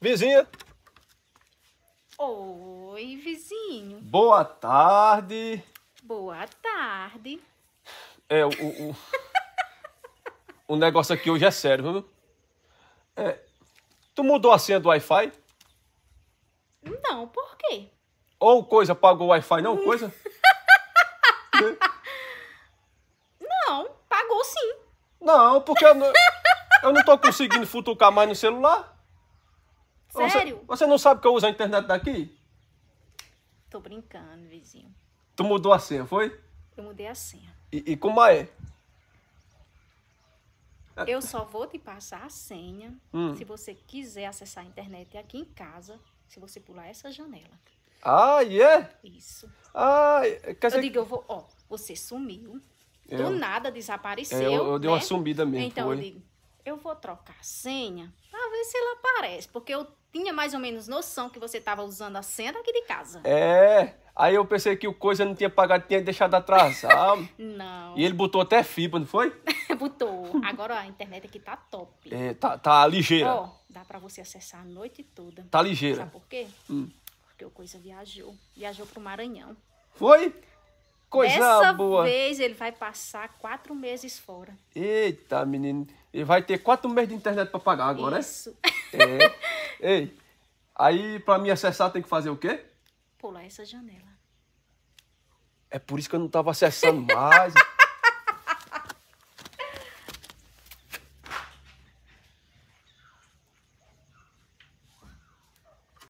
Vizinha. Oi, vizinho. Boa tarde. Boa tarde. É, o. O, o negócio aqui hoje é sério, viu? É, tu mudou a senha do Wi-Fi? Não, por quê? Ou coisa pagou o Wi-Fi, não? Hum. Coisa? Né? não, pagou sim. Não, porque eu não, eu não tô conseguindo futucar mais no celular. Sério? Você, você não sabe que eu uso a internet daqui? Tô brincando, vizinho. Tu mudou a senha, foi? Eu mudei a senha. E, e como é? é. Eu só vou te passar a senha hum. se você quiser acessar a internet aqui em casa, se você pular essa janela. Ah, é? Yeah. Isso. Ah, quer dizer... Eu digo, eu vou, ó, você sumiu, eu... do é. nada desapareceu. É, eu, eu né? dei uma né? sumida mesmo. Então foi. eu digo, eu vou trocar a senha para ver se ela aparece, porque eu tinha mais ou menos noção que você estava usando a senha aqui de casa. É, aí eu pensei que o coisa não tinha pagado, tinha deixado atrás, não. E ele botou até fibra, não foi? botou. Agora a internet aqui tá top. É, tá, tá ligeira. Ó, oh, dá para você acessar a noite toda. Tá ligeira. Sabe por quê? Hum. Porque o coisa viajou. Viajou pro Maranhão. Foi? Coisa Dessa boa. vez ele vai passar quatro meses fora. Eita, menino. Ele vai ter quatro meses de internet para pagar agora, é? Isso. É. Ei, aí para me acessar tem que fazer o quê? Pular essa janela. É por isso que eu não tava acessando mais.